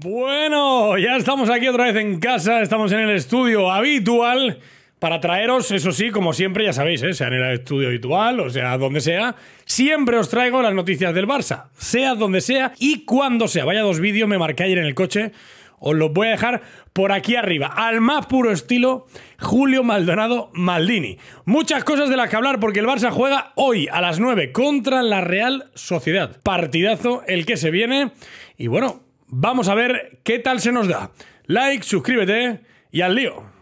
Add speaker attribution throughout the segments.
Speaker 1: Bueno, ya estamos aquí otra vez en casa, estamos en el estudio habitual para traeros, eso sí, como siempre, ya sabéis, ¿eh? sea en el estudio habitual o sea donde sea, siempre os traigo las noticias del Barça, sea donde sea y cuando sea. Vaya dos vídeos, me marqué ayer en el coche, os los voy a dejar por aquí arriba, al más puro estilo Julio Maldonado Maldini. Muchas cosas de las que hablar porque el Barça juega hoy a las 9 contra la Real Sociedad. Partidazo el que se viene y bueno, Vamos a ver qué tal se nos da. Like, suscríbete y al lío.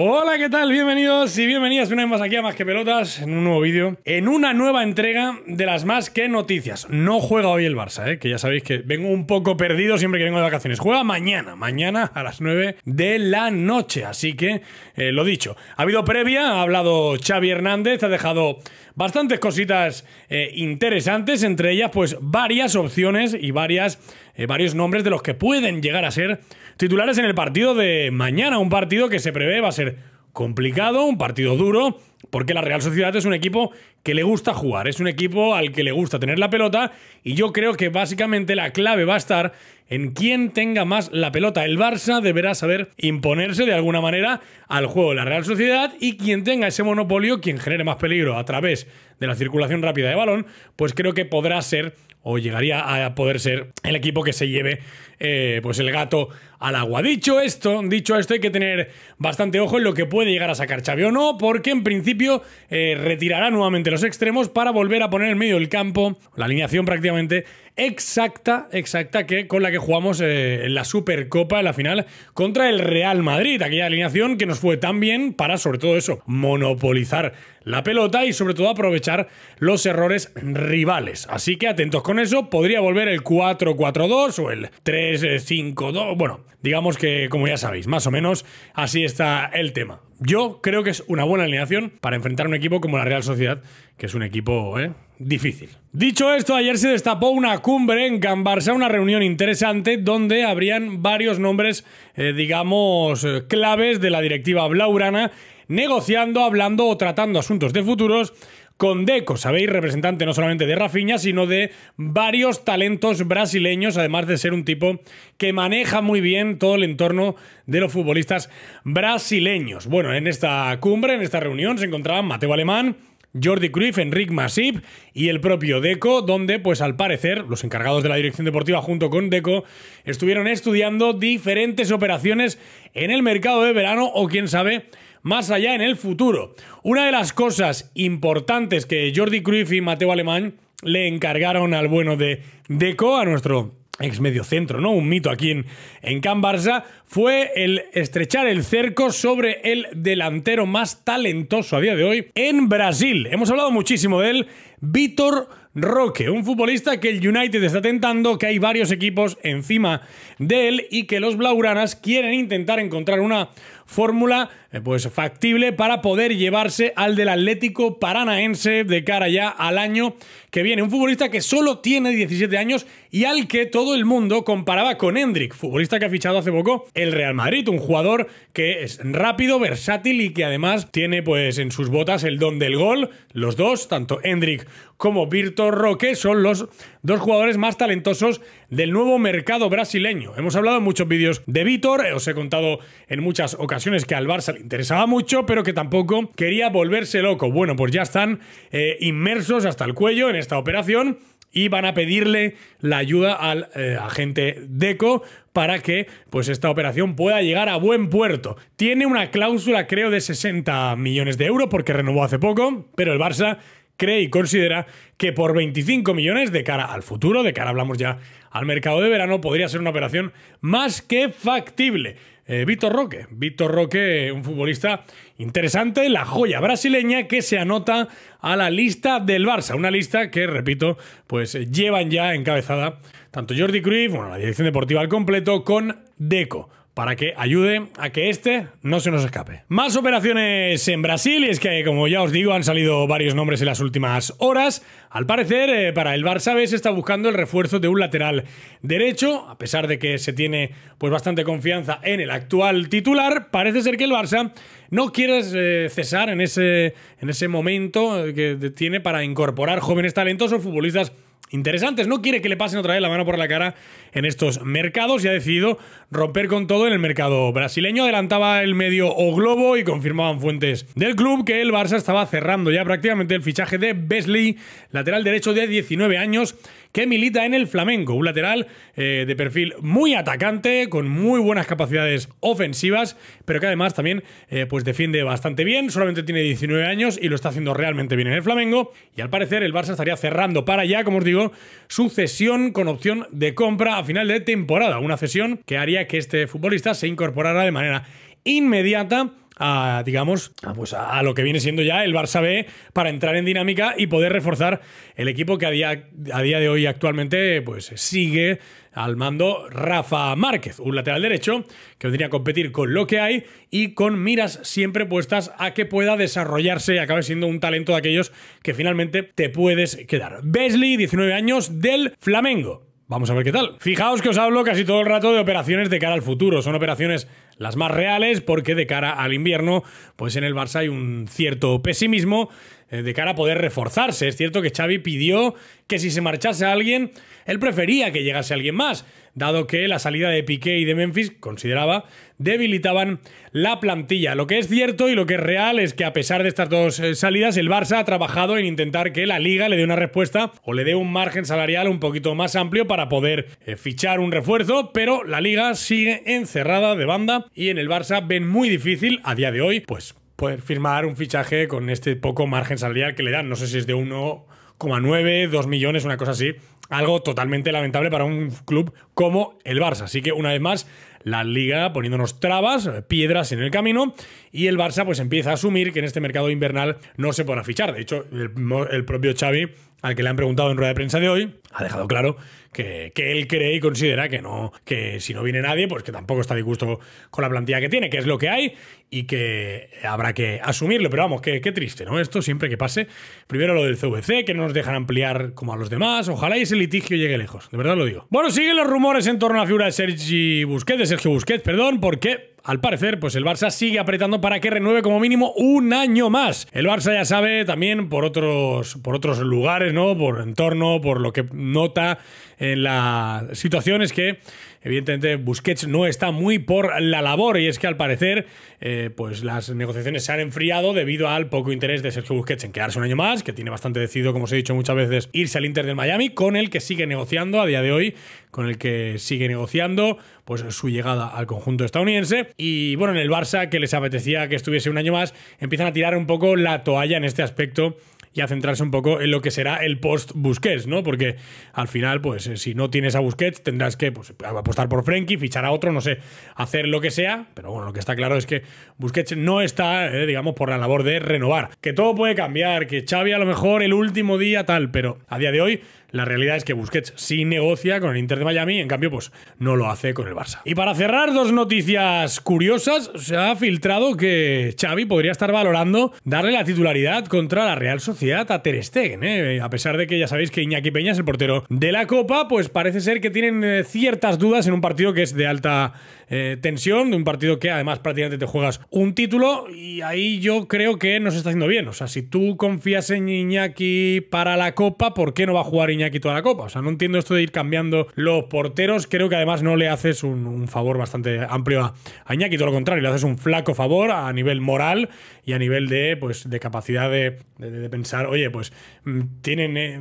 Speaker 1: Hola, ¿qué tal? Bienvenidos y bienvenidas una vez más aquí a Más que Pelotas, en un nuevo vídeo, en una nueva entrega de las Más que Noticias. No juega hoy el Barça, ¿eh? que ya sabéis que vengo un poco perdido siempre que vengo de vacaciones. Juega mañana, mañana a las 9 de la noche, así que eh, lo dicho. Ha habido previa, ha hablado Xavi Hernández, ha dejado bastantes cositas eh, interesantes, entre ellas pues varias opciones y varias, varios nombres de los que pueden llegar a ser Titulares en el partido de mañana, un partido que se prevé va a ser complicado, un partido duro, porque la Real Sociedad es un equipo que le gusta jugar, es un equipo al que le gusta tener la pelota y yo creo que básicamente la clave va a estar en quien tenga más la pelota. El Barça deberá saber imponerse de alguna manera al juego de la Real Sociedad y quien tenga ese monopolio, quien genere más peligro a través de la circulación rápida de balón, pues creo que podrá ser o llegaría a poder ser el equipo que se lleve eh, pues el gato al agua. Dicho esto, dicho esto, hay que tener bastante ojo en lo que puede llegar a sacar Xavi o no, porque en principio eh, retirará nuevamente los extremos para volver a poner en medio el campo, la alineación prácticamente, exacta, exacta, que con la que jugamos eh, en la Supercopa, en la final, contra el Real Madrid. Aquella alineación que nos fue tan bien para, sobre todo eso, monopolizar la pelota y sobre todo aprovechar los errores rivales. Así que atentos con eso, podría volver el 4-4-2 o el 3-5-2, bueno, digamos que como ya sabéis, más o menos así está el tema. Yo creo que es una buena alineación para enfrentar un equipo como la Real Sociedad que es un equipo ¿eh? difícil. Dicho esto, ayer se destapó una cumbre en Can Barça, una reunión interesante donde habrían varios nombres, eh, digamos, eh, claves de la directiva blaurana, negociando, hablando o tratando asuntos de futuros con Deco, sabéis, representante no solamente de Rafinha, sino de varios talentos brasileños, además de ser un tipo que maneja muy bien todo el entorno de los futbolistas brasileños. Bueno, en esta cumbre, en esta reunión, se encontraban Mateo Alemán, Jordi Cruyff, Enric Masip y el propio Deco, donde pues al parecer los encargados de la dirección deportiva junto con Deco estuvieron estudiando diferentes operaciones en el mercado de verano o quién sabe más allá en el futuro. Una de las cosas importantes que Jordi Cruyff y Mateo Alemán le encargaron al bueno de Deco, a nuestro ex centro, ¿no? Un mito aquí en, en Can Barça, fue el estrechar el cerco sobre el delantero más talentoso a día de hoy en Brasil. Hemos hablado muchísimo de él, Vitor Roque, un futbolista que el United está tentando, que hay varios equipos encima de él y que los Blauranas quieren intentar encontrar una fórmula eh, pues factible para poder llevarse al del Atlético Paranaense de cara ya al año que viene. Un futbolista que solo tiene 17 años y al que todo el mundo comparaba con Hendrik, futbolista que ha fichado hace poco el Real Madrid, un jugador que es rápido, versátil y que además tiene pues en sus botas el don del gol. Los dos, tanto Hendrik como Virtor Roque, son los dos jugadores más talentosos del nuevo mercado brasileño. Hemos hablado en muchos vídeos de Vitor, os he contado en muchas ocasiones que al Barça le interesaba mucho, pero que tampoco quería volverse loco. Bueno, pues ya están eh, inmersos hasta el cuello en esta operación y van a pedirle la ayuda al eh, agente Deco para que pues esta operación pueda llegar a buen puerto. Tiene una cláusula creo de 60 millones de euros porque renovó hace poco, pero el Barça cree y considera que por 25 millones de cara al futuro, de cara hablamos ya al mercado de verano, podría ser una operación más que factible. Eh, Víctor Roque, Víctor Roque, un futbolista interesante, la joya brasileña que se anota a la lista del Barça, una lista que, repito, pues llevan ya encabezada tanto Jordi Cruyff, bueno, la dirección deportiva al completo, con Deco para que ayude a que este no se nos escape. Más operaciones en Brasil, y es que, como ya os digo, han salido varios nombres en las últimas horas. Al parecer, eh, para el Barça B se está buscando el refuerzo de un lateral derecho, a pesar de que se tiene pues, bastante confianza en el actual titular, parece ser que el Barça no quiere eh, cesar en ese, en ese momento eh, que tiene para incorporar jóvenes talentos o futbolistas interesantes. No quiere que le pasen otra vez la mano por la cara en estos mercados y ha decidido romper con todo en el mercado brasileño. Adelantaba el medio O Globo y confirmaban fuentes del club que el Barça estaba cerrando ya prácticamente el fichaje de Besley, lateral derecho de 19 años que milita en el Flamengo, un lateral eh, de perfil muy atacante, con muy buenas capacidades ofensivas, pero que además también eh, pues defiende bastante bien, solamente tiene 19 años y lo está haciendo realmente bien en el Flamengo, y al parecer el Barça estaría cerrando para allá, como os digo, su cesión con opción de compra final de temporada, una cesión que haría que este futbolista se incorporara de manera inmediata a, digamos, pues a, lo que viene siendo ya el Barça B para entrar en dinámica y poder reforzar el equipo que a día, a día de hoy actualmente pues sigue al mando Rafa Márquez, un lateral derecho que vendría a competir con lo que hay y con miras siempre puestas a que pueda desarrollarse y acabe siendo un talento de aquellos que finalmente te puedes quedar. Besley, 19 años, del Flamengo. Vamos a ver qué tal. Fijaos que os hablo casi todo el rato de operaciones de cara al futuro. Son operaciones las más reales porque de cara al invierno, pues en el Barça hay un cierto pesimismo eh, de cara a poder reforzarse. Es cierto que Xavi pidió que si se marchase alguien, él prefería que llegase alguien más, dado que la salida de Piqué y de Memphis, consideraba, debilitaban la plantilla. Lo que es cierto y lo que es real es que a pesar de estas dos eh, salidas, el Barça ha trabajado en intentar que la liga le dé una respuesta o le dé un margen salarial un poquito más amplio para poder eh, fichar un refuerzo, pero la liga sigue encerrada de banda y en el Barça ven muy difícil a día de hoy, pues poder firmar un fichaje con este poco margen salarial que le dan. No sé si es de 1,9, 2 millones, una cosa así. Algo totalmente lamentable para un club como el Barça. Así que una vez más, la liga poniéndonos trabas, piedras en el camino y el Barça pues empieza a asumir que en este mercado invernal no se podrá fichar. De hecho, el, el propio Xavi, al que le han preguntado en rueda de prensa de hoy, ha dejado claro que, él cree y considera que no, que si no viene nadie, pues que tampoco está disgusto con la plantilla que tiene, que es lo que hay y que habrá que asumirlo. Pero vamos, qué, triste, ¿no? Esto siempre que pase. Primero lo del CVC, que no nos dejan ampliar como a los demás. Ojalá y ese litigio llegue lejos, de verdad lo digo. Bueno, siguen los rumores en torno a la figura de Sergi Busquets, de Sergio Busquets, perdón, porque al parecer, pues el Barça sigue apretando para que renueve como mínimo un año más. El Barça ya sabe también por otros, por otros lugares, ¿no? Por entorno, por lo que nota en la situación es que evidentemente Busquets no está muy por la labor y es que al parecer eh, pues las negociaciones se han enfriado debido al poco interés de Sergio Busquets en quedarse un año más, que tiene bastante decidido, como os he dicho muchas veces, irse al Inter del Miami, con el que sigue negociando a día de hoy, con el que sigue negociando pues su llegada al conjunto estadounidense y bueno, en el Barça que les apetecía que estuviese un año más, empiezan a tirar un poco la toalla en este aspecto a centrarse un poco en lo que será el post-Busquets, ¿no? Porque al final, pues eh, si no tienes a Busquets, tendrás que pues, apostar por Frenkie, fichar a otro, no sé, hacer lo que sea. Pero bueno, lo que está claro es que Busquets no está, eh, digamos, por la labor de renovar. Que todo puede cambiar, que Xavi a lo mejor el último día tal, pero a día de hoy la realidad es que Busquets sí negocia con el Inter de Miami, en cambio, pues no lo hace con el Barça. Y para cerrar, dos noticias curiosas. Se ha filtrado que Xavi podría estar valorando darle la titularidad contra la Real Sociedad a Ter ¿eh? A pesar de que ya sabéis que Iñaki Peña es el portero de la Copa, pues parece ser que tienen eh, ciertas dudas en un partido que es de alta eh, tensión, de un partido que además prácticamente te juegas un título y ahí yo creo que no se está haciendo bien. O sea, si tú confías en Iñaki para la Copa, ¿por qué no va a jugar Iñaki toda la Copa? O sea, no entiendo esto de ir cambiando los porteros. Creo que además no le haces un, favor bastante amplio a, Iñaki, todo lo contrario, le haces un flaco favor a nivel moral y a nivel de, pues, de capacidad de, de, de pensar oye, pues mm, tienen eh,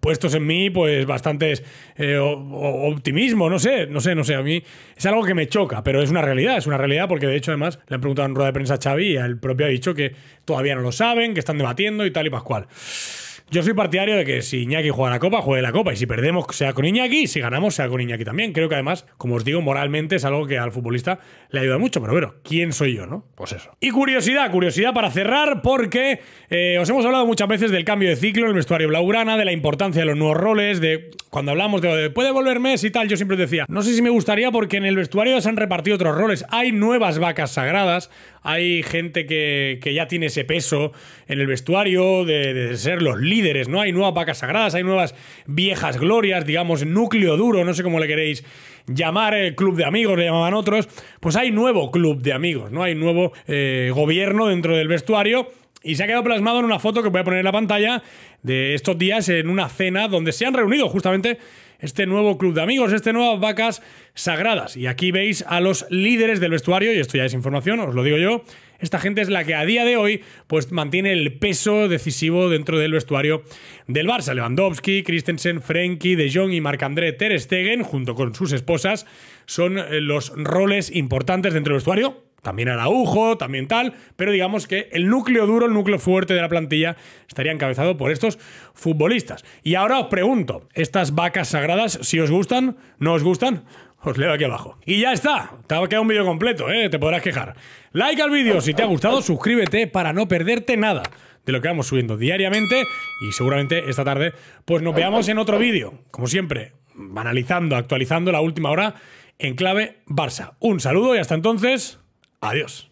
Speaker 1: puestos en mí pues bastantes eh, optimismo, no sé, no sé, no sé, a mí es algo que me choca, pero es una realidad, es una realidad porque de hecho además le han preguntado en rueda de prensa a Xavi y el propio ha dicho que todavía no lo saben, que están debatiendo y tal y pascual. Yo soy partidario de que si Iñaki juega la Copa, juegue la Copa. Y si perdemos, sea con Iñaki. Y si ganamos, sea con Iñaki también. Creo que además, como os digo, moralmente es algo que al futbolista le ayuda mucho. Pero bueno, ¿quién soy yo, no? Pues eso. Y curiosidad, curiosidad para cerrar, porque eh, os hemos hablado muchas veces del cambio de ciclo en el vestuario blaugrana, de la importancia de los nuevos roles, de cuando hablamos de, puede volver Messi y tal, yo siempre decía, no sé si me gustaría porque en el vestuario se han repartido otros roles. Hay nuevas vacas sagradas, hay gente que, ya tiene ese peso en el vestuario de, ser los líderes, ¿no? Hay nuevas vacas sagradas, hay nuevas viejas glorias, digamos, núcleo duro, no sé cómo le queréis llamar, el eh, club de amigos le llamaban otros, pues hay nuevo club de amigos, ¿no? Hay nuevo eh, gobierno dentro del vestuario y se ha quedado plasmado en una foto que voy a poner en la pantalla de estos días en una cena donde se han reunido justamente este nuevo club de amigos, este nuevas vacas sagradas. Y aquí veis a los líderes del vestuario, y esto ya es información, os lo digo yo. Esta gente es la que a día de hoy pues, mantiene el peso decisivo dentro del vestuario del Barça. Lewandowski, Christensen, Frenkie, De Jong y Marc-André Ter Stegen, junto con sus esposas, son los roles importantes dentro del vestuario también Araujo, también tal, pero digamos que el núcleo duro, el núcleo fuerte de la plantilla estaría encabezado por estos futbolistas. Y ahora os pregunto, ¿estas vacas sagradas, si os gustan, no os gustan? Os leo aquí abajo. Y ya está, te ha quedado un vídeo completo, ¿eh? te podrás quejar. Like al vídeo si te ha gustado, suscríbete para no perderte nada de lo que vamos subiendo diariamente y seguramente esta tarde pues nos veamos en otro vídeo. Como siempre, analizando, actualizando la última hora en clave Barça. Un saludo y hasta entonces... Adiós.